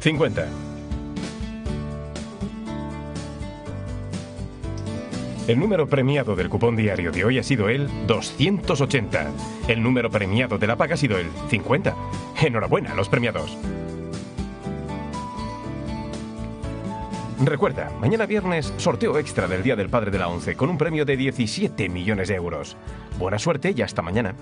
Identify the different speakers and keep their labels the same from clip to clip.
Speaker 1: 50. El número premiado del cupón diario de hoy ha sido el 280. El número premiado de la paga ha sido el 50. Enhorabuena a los premiados. Recuerda, mañana viernes sorteo extra del Día del Padre de la ONCE con un premio de 17 millones de euros. Buena suerte y hasta mañana.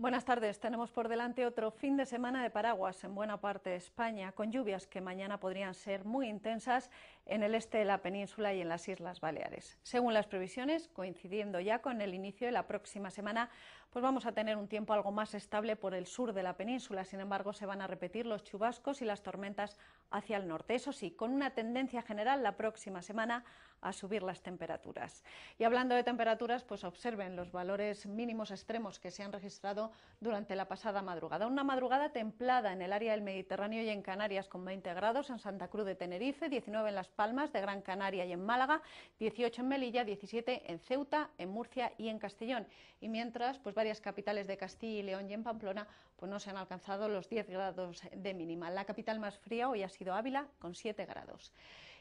Speaker 1: Buenas tardes. Tenemos por delante otro fin de semana de paraguas en buena parte de España, con lluvias que mañana podrían ser muy intensas en el este de la península y en las Islas Baleares. Según las previsiones, coincidiendo ya con el inicio de la próxima semana, pues vamos a tener un tiempo algo más estable por el sur de la península. Sin embargo, se van a repetir los chubascos y las tormentas hacia el norte. Eso sí, con una tendencia general la próxima semana a subir las temperaturas. Y hablando de temperaturas, pues observen los valores mínimos extremos que se han registrado durante la pasada madrugada. Una madrugada templada en el área del Mediterráneo y en Canarias con 20 grados, en Santa Cruz de Tenerife, 19 en Las Palmas de Gran Canaria y en Málaga, 18 en Melilla, 17 en Ceuta, en Murcia y en Castellón. Y mientras, pues varias capitales de Castilla y León y en Pamplona pues no se han alcanzado los 10 grados de mínima. La capital más fría hoy ha sido Ávila con 7 grados.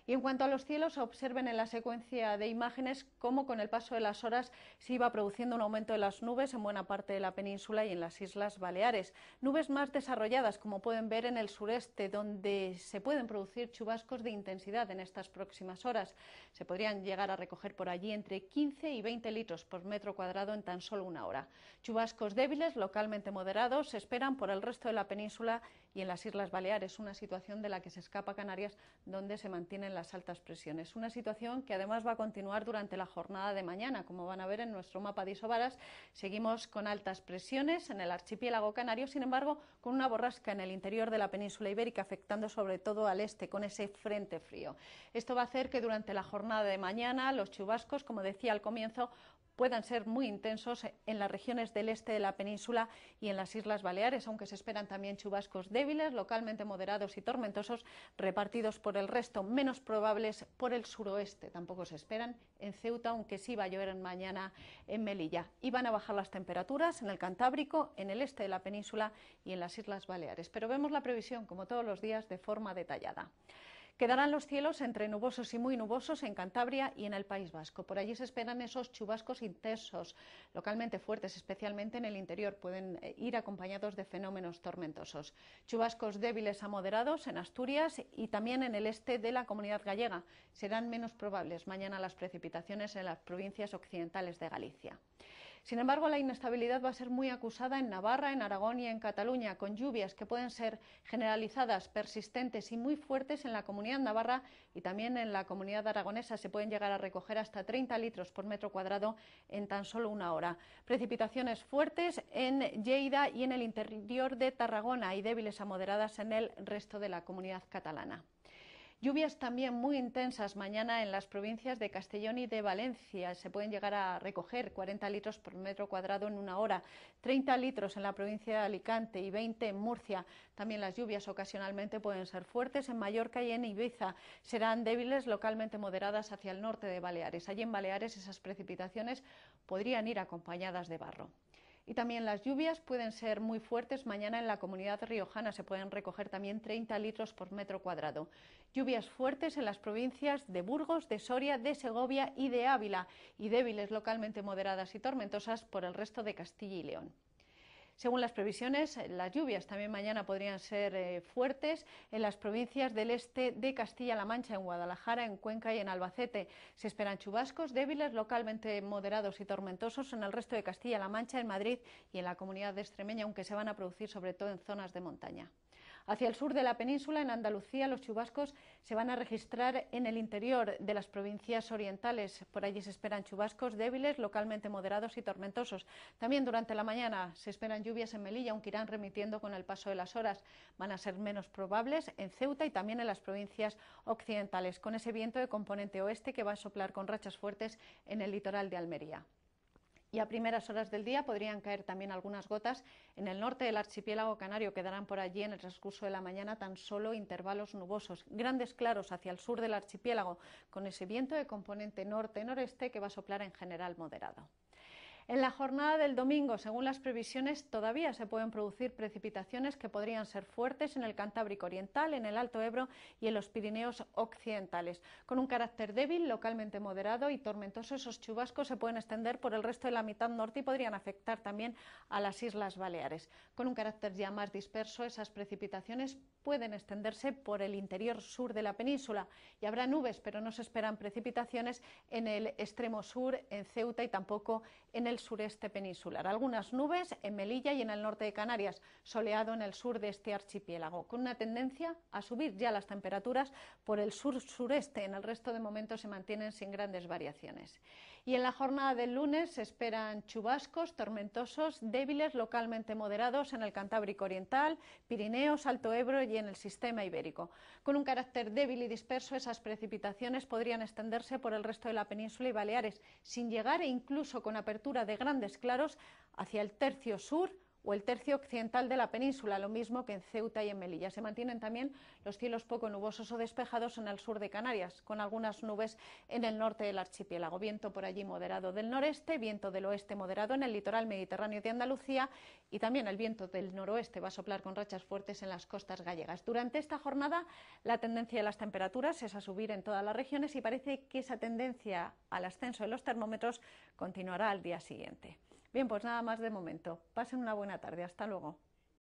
Speaker 1: Y en cuanto a los cielos, observen en la secuencia de imágenes cómo con el paso de las horas se iba produciendo un aumento de las nubes en buena parte de la península y en las Islas Baleares. Nubes más desarrolladas, como pueden ver en el sureste, donde se pueden producir chubascos de intensidad en estas próximas horas. Se podrían llegar a recoger por allí entre 15 y 20 litros por metro cuadrado en tan solo una hora. Chubascos débiles, localmente moderados, se esperan por el resto de la península y en las Islas Baleares, una situación de la que se escapa Canarias, donde se mantienen las altas presiones. Una situación que además va a continuar durante la jornada de mañana, como van a ver en nuestro mapa de Isobaras. Seguimos con altas presiones en el archipiélago canario, sin embargo, con una borrasca en el interior de la península ibérica, afectando sobre todo al este, con ese frente frío. Esto va a hacer que durante la jornada de mañana los chubascos, como decía al comienzo, puedan ser muy intensos en las regiones del este de la península y en las Islas Baleares, aunque se esperan también chubascos débiles, localmente moderados y tormentosos, repartidos por el resto, menos probables por el suroeste. Tampoco se esperan en Ceuta, aunque sí va a llover mañana en Melilla. Y van a bajar las temperaturas en el Cantábrico, en el este de la península y en las Islas Baleares. Pero vemos la previsión, como todos los días, de forma detallada. Quedarán los cielos entre nubosos y muy nubosos en Cantabria y en el País Vasco. Por allí se esperan esos chubascos intensos, localmente fuertes, especialmente en el interior. Pueden eh, ir acompañados de fenómenos tormentosos. Chubascos débiles a moderados en Asturias y también en el este de la comunidad gallega. Serán menos probables mañana las precipitaciones en las provincias occidentales de Galicia. Sin embargo, la inestabilidad va a ser muy acusada en Navarra, en Aragón y en Cataluña, con lluvias que pueden ser generalizadas, persistentes y muy fuertes en la comunidad navarra y también en la comunidad aragonesa. Se pueden llegar a recoger hasta 30 litros por metro cuadrado en tan solo una hora. Precipitaciones fuertes en Lleida y en el interior de Tarragona y débiles a moderadas en el resto de la comunidad catalana. Lluvias también muy intensas mañana en las provincias de Castellón y de Valencia. Se pueden llegar a recoger 40 litros por metro cuadrado en una hora, 30 litros en la provincia de Alicante y 20 en Murcia. También las lluvias ocasionalmente pueden ser fuertes en Mallorca y en Ibiza. Serán débiles, localmente moderadas hacia el norte de Baleares. Allí en Baleares esas precipitaciones podrían ir acompañadas de barro. Y también las lluvias pueden ser muy fuertes. Mañana en la comunidad riojana se pueden recoger también 30 litros por metro cuadrado. Lluvias fuertes en las provincias de Burgos, de Soria, de Segovia y de Ávila y débiles localmente moderadas y tormentosas por el resto de Castilla y León. Según las previsiones, eh, las lluvias también mañana podrían ser eh, fuertes en las provincias del este de Castilla-La Mancha, en Guadalajara, en Cuenca y en Albacete. Se esperan chubascos débiles, localmente moderados y tormentosos en el resto de Castilla-La Mancha, en Madrid y en la comunidad de Extremeña, aunque se van a producir sobre todo en zonas de montaña. Hacia el sur de la península, en Andalucía, los chubascos se van a registrar en el interior de las provincias orientales. Por allí se esperan chubascos débiles, localmente moderados y tormentosos. También durante la mañana se esperan lluvias en Melilla, aunque irán remitiendo con el paso de las horas. Van a ser menos probables en Ceuta y también en las provincias occidentales, con ese viento de componente oeste que va a soplar con rachas fuertes en el litoral de Almería y a primeras horas del día podrían caer también algunas gotas en el norte del archipiélago canario. Quedarán por allí en el transcurso de la mañana tan solo intervalos nubosos, grandes claros hacia el sur del archipiélago, con ese viento de componente norte-noreste que va a soplar en general moderado. En la jornada del domingo, según las previsiones, todavía se pueden producir precipitaciones que podrían ser fuertes en el Cantábrico Oriental, en el Alto Ebro y en los Pirineos Occidentales. Con un carácter débil, localmente moderado y tormentoso, esos chubascos se pueden extender por el resto de la mitad norte y podrían afectar también a las Islas Baleares. Con un carácter ya más disperso, esas precipitaciones pueden extenderse por el interior sur de la península y habrá nubes, pero no se esperan precipitaciones en el extremo sur, en Ceuta y tampoco en el sureste peninsular. Algunas nubes en Melilla y en el norte de Canarias, soleado en el sur de este archipiélago, con una tendencia a subir ya las temperaturas por el sur-sureste. En el resto de momentos se mantienen sin grandes variaciones. Y en la jornada del lunes se esperan chubascos tormentosos débiles localmente moderados en el Cantábrico Oriental, Pirineos, Alto Ebro y en el sistema ibérico. Con un carácter débil y disperso, esas precipitaciones podrían extenderse por el resto de la península y Baleares, sin llegar e incluso con apertura de grandes claros hacia el tercio sur o el tercio occidental de la península, lo mismo que en Ceuta y en Melilla. Se mantienen también los cielos poco nubosos o despejados en el sur de Canarias, con algunas nubes en el norte del archipiélago. Viento por allí moderado del noreste, viento del oeste moderado en el litoral mediterráneo de Andalucía y también el viento del noroeste va a soplar con rachas fuertes en las costas gallegas. Durante esta jornada la tendencia de las temperaturas es a subir en todas las regiones y parece que esa tendencia al ascenso de los termómetros continuará al día siguiente. Bien, pues nada más de momento. Pasen una buena tarde. Hasta luego.